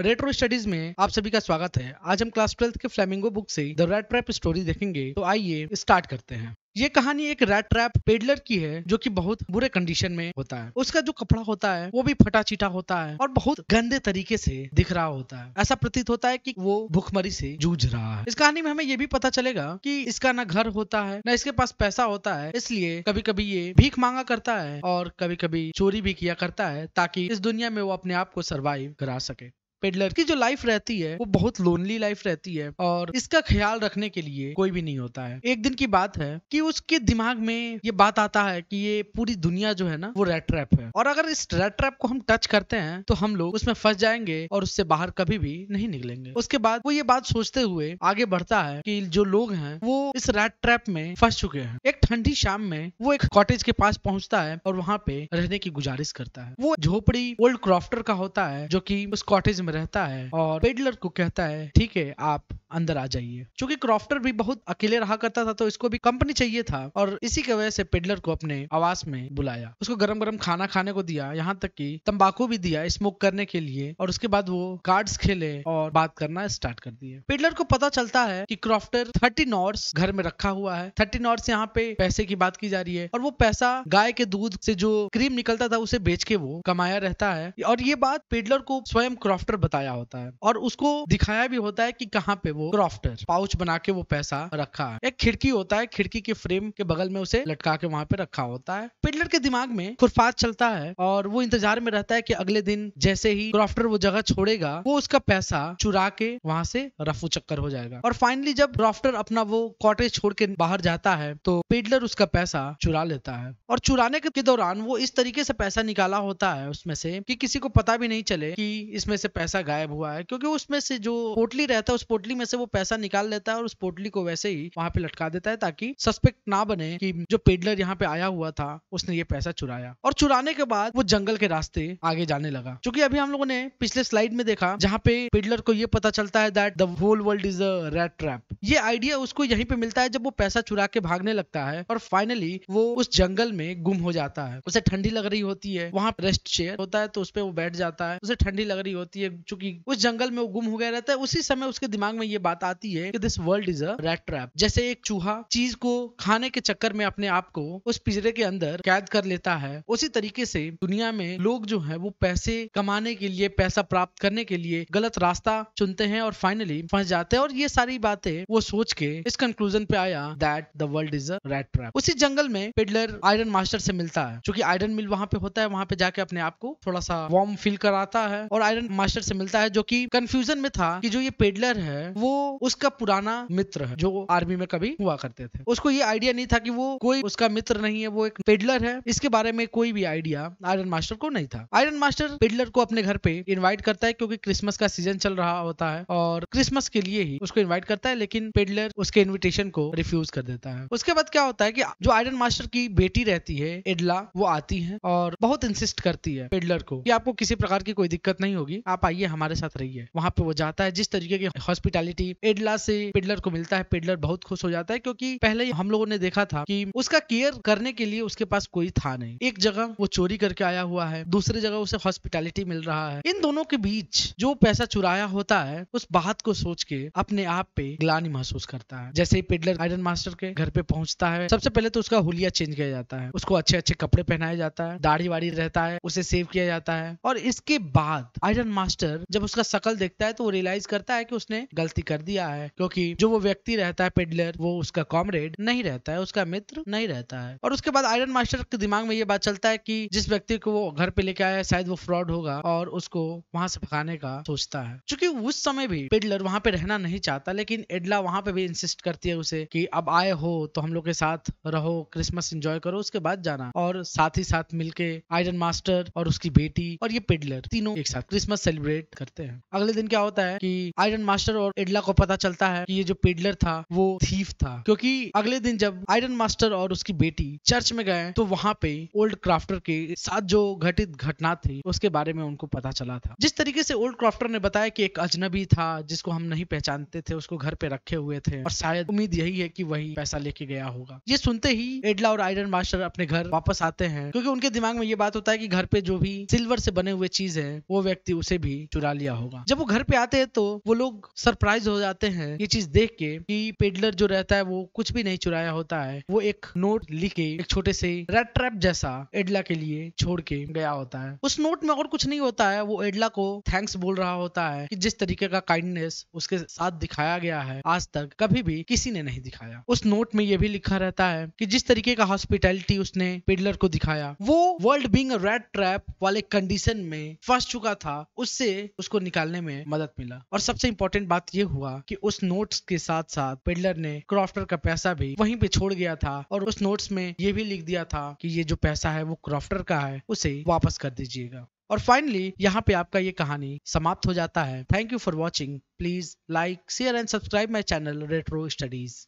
retro studies में आप सभी का स्वागत है आज हम क्लास ट्वेल्थ के फ्लेमिंगो बुक से द रेड ट्रैप स्टोरी देखेंगे तो आइए स्टार्ट करते हैं ये कहानी एक रेड ट्रैप पेडलर की है जो कि बहुत बुरे कंडीशन में होता है उसका जो कपड़ा होता है वो भी फटा चिटा होता है और बहुत गंदे तरीके से दिख रहा होता है ऐसा प्रतीत होता है कि वो भूखमरी से जूझ रहा है इस कहानी में हमें ये भी पता चलेगा कि इसका ना घर होता है ना इसके पास पैसा होता है इसलिए कभी कभी ये भीख मांगा करता है और कभी कभी चोरी भी किया करता है ताकि इस दुनिया में वो अपने आप को सर्वाइव करा सके पेडलर की जो लाइफ रहती है वो बहुत लोनली लाइफ रहती है और इसका ख्याल रखने के लिए कोई भी नहीं होता है एक दिन की बात है कि उसके दिमाग में ये बात आता है कि ये पूरी दुनिया जो है ना वो रेड ट्रैप है और अगर इस रेड ट्रैप को हम टच करते हैं तो हम लोग उसमें फंस जाएंगे और उससे बाहर कभी भी नहीं निकलेंगे उसके बाद वो ये बात सोचते हुए आगे बढ़ता है कि जो लोग हैं वो इस रेड ट्रैप में फंस चुके हैं एक ठंडी शाम में वो एक कॉटेज के पास पहुंचता है और वहाँ पे रहने की गुजारिश करता है वो झोपड़ी ओल्ड क्रॉफ्टर का होता है जो की उस कॉटेज में रहता है और पेडलर को कहता है ठीक है आप अंदर आ जाइए चूंकि क्रॉफ्टर भी बहुत अकेले रहा करता था तो इसको भी कंपनी चाहिए था और इसी की वजह से पेडलर को अपने आवास में बुलाया उसको गर्म गर्म खाना खाने को दिया यहाँ तक की तम्बाकू भी दिया स्मोक करने के लिए और उसके बाद वो कार्ड्स खेले और बात करना स्टार्ट कर दिए पेडलर को पता चलता है की क्रॉफ्टर थर्टी नॉर्स घर में रखा हुआ है थर्टी नॉर्स यहाँ पे पैसे की बात की जा रही है और वो पैसा गाय के दूध से जो क्रीम निकलता था उसे बेच के वो कमाया रहता है और ये बात पेडलर को स्वयं क्रॉफ्टर बताया होता है और उसको दिखाया भी होता है कि कहाँ पे वो क्रॉफ्टर पाउच बना के वो पैसा रखा है एक खिड़की होता है खिड़की के फ्रेम के बगल में उसे लटका के वहां पे रखा होता है पिटलर के दिमाग में खुरफात चलता है और वो इंतजार में रहता है कि अगले दिन जैसे ही क्रॉफ्टर वो जगह छोड़ेगा वो उसका पैसा चुरा के वहां से रफू चक्कर हो जाएगा और फाइनली जब क्रॉफ्टर अपना वो कॉटेज छोड़ के बाहर जाता है तो पेडलर उसका पैसा चुरा लेता है और चुराने के दौरान वो इस तरीके से पैसा निकाला होता है उसमें से कि किसी को पता भी नहीं चले कि इसमें से पैसा गायब हुआ है क्योंकि उसमें से जो पोटली रहता है उस पोटली में से वो पैसा निकाल लेता है और उस पोटली को वैसे ही वहां पे लटका देता है ताकि सस्पेक्ट ना बने कि जो पेडलर यहाँ पे आया हुआ था उसने ये पैसा चुराया और चुराने के बाद वो जंगल के रास्ते आगे जाने लगा क्योंकि अभी हम लोगों ने पिछले स्लाइड में देखा जहाँ पे पेडलर को ये पता चलता है that the whole world is a rattrap ये आइडिया उसको यहीं पे मिलता है जब वो पैसा चुरा के भागने लगता है और फाइनली वो उस जंगल में गुम हो जाता है उसे ठंडी लग रही होती है वहां रेस्ट चेयर होता है तो उस पर वो बैठ जाता है उसे ठंडी लग रही होती है चूंकि उस जंगल में वो गुम हो गया रहता है उसी समय उसके दिमाग में ये ये बात आती है कि this world is a rattrap जैसे एक चूहा चीज को खाने के चक्कर में अपने आप को उस पिजरे के अंदर कैद कर लेता है उसी तरीके से दुनिया में लोग जो है वो पैसे कमाने के लिए पैसा प्राप्त करने के लिए गलत रास्ता चुनते हैं और फाइनली फंस जाते हैं और ये सारी बातें वो सोच के इस कंक्लूजन पे आया that the world is a rattrap उसी जंगल में पिडलर आयरन मास्टर से मिलता है क्योंकि आयरन मिल वहां पे होता है वहां पे जाके अपने आप को थोड़ा सा वार्म फील कराता है और आयरन मास्टर से मिलता है जो कि कंफ्यूजन में था कि जो ये पेडलर है वो वो उसका पुराना मित्र है जो आर्मी में कभी हुआ करते थे उसको ये आइडिया नहीं था कि वो कोई उसका मित्र नहीं है वो एक पेडलर है इसके बारे में कोई भी आइडिया आयरन मास्टर को नहीं था आयरन मास्टर पेडलर को अपने घर पे इन्वाइट करता है क्योंकि क्रिसमस का सीजन चल रहा होता है और क्रिसमस के लिए ही उसको इन्वाइट करता है लेकिन पेडलर उसके इन्विटेशन को रिफ्यूज कर देता है उसके बाद क्या होता है की जो आयरन मास्टर की बेटी रहती है एडला वो आती है और बहुत इंसिस्ट करती है पेडलर को कि आपको किसी प्रकार की कोई दिक्कत नहीं होगी आप आइए हमारे साथ रहिए वहां पे वो जाता है जिस तरीके की हॉस्पिटलिटी पॉजिटिव एडला से पिडलर को मिलता है पिडलर बहुत खुश हो जाता है क्योंकि पहले हम लोगों ने देखा था कि उसका केयर करने के लिए उसके पास कोई था नहीं एक जगह वो चोरी करके आया हुआ है दूसरी जगह उसे हॉस्पिटैलिटी मिल रहा है इन दोनों के बीच जो पैसा चुराया होता है उस बात को सोच के अपने आप पे ग्लानी महसूस करता है जैसे ही पिडलर आयरन मास्टर के घर पे पहुंचता है सबसे पहले तो उसका हुलिया चेंज किया जाता है उसको अच्छे अच्छे कपड़े पहनाया जाता है दाढ़ी वाड़ी रहता है उसे सेव किया जाता है और इसके बाद आयरन मास्टर जब उसका शकल देखता है तो वो रियलाइज करता है कि उसने गलती कर दिया है क्योंकि जो वो व्यक्ति रहता है पेडलर वो उसका कॉमरेड नहीं रहता है उसका मित्र नहीं रहता है और उसके बाद आयरन मास्टर के दिमाग में ये बात चलता है की जिस व्यक्ति को वो घर पे लेके आया शायद वो फ्रॉड होगा और उसको वहां से भगाने का सोचता है चूंकि उस समय भी पेडलर वहां पे रहना नहीं चाहता लेकिन एडला वहां पे भी इंसिस्ट करती है उसे कि अब आए हो तो हम लोग के साथ रहो क्रिसमस एंजॉय करो उसके बाद जाना और साथ ही साथ मिलके आयरन मास्टर और उसकी बेटी और ये पेडलर तीनों एक साथ क्रिसमस सेलिब्रेट करते हैं अगले दिन क्या होता है कि आयरन मास्टर और एडला महिला को पता चलता है कि ये जो पेडलर था वो थीफ था क्योंकि अगले दिन जब आयरन मास्टर और उसकी बेटी चर्च में गए तो वहां पे ओल्ड क्राफ्टर के साथ जो घटित घटना थी उसके बारे में उनको पता चला था जिस तरीके से ओल्ड क्राफ्टर ने बताया कि एक अजनबी था जिसको हम नहीं पहचानते थे उसको घर पे रखे हुए थे और शायद उम्मीद यही है कि वही पैसा लेके गया होगा ये सुनते ही एडला और आयरन मास्टर अपने घर वापस आते हैं क्योंकि उनके दिमाग में ये बात होता है कि घर पे जो भी सिल्वर से बने हुए चीज है वो व्यक्ति उसे भी चुरा लिया होगा जब वो घर पे आते हैं तो वो लोग सरप्राइज हो जाते हैं ये चीज देख के कि पेडलर जो रहता है वो कुछ भी नहीं चुराया होता है वो एक नोट लिखे एक छोटे से रेड ट्रैप जैसा एडला के लिए छोड़ के गया होता है उस नोट में और कुछ नहीं होता है वो एडला को थैंक्स बोल रहा होता है कि जिस तरीके का काइंडनेस उसके साथ दिखाया गया है आज तक कभी भी किसी ने नहीं दिखाया उस नोट में यह भी लिखा रहता है कि जिस तरीके का हॉस्पिटैलिटी उसने पेडलर को दिखाया वो वर्ल्ड बींग रेड ट्रैप वाले कंडीशन में फंस चुका था उससे उसको निकालने में मदद मिला और सबसे इंपॉर्टेंट बात यह हुआ कि उस नोट्स के साथ साथ पेडलर ने क्रॉफ्टर का पैसा भी वहीं पे छोड़ गया था और उस नोट्स में ये भी लिख दिया था कि ये जो पैसा है वो क्रॉफ्टर का है उसे वापस कर दीजिएगा और फाइनली यहाँ पे आपका ये कहानी समाप्त हो जाता है thank you for watching please like share and subscribe my channel retro studies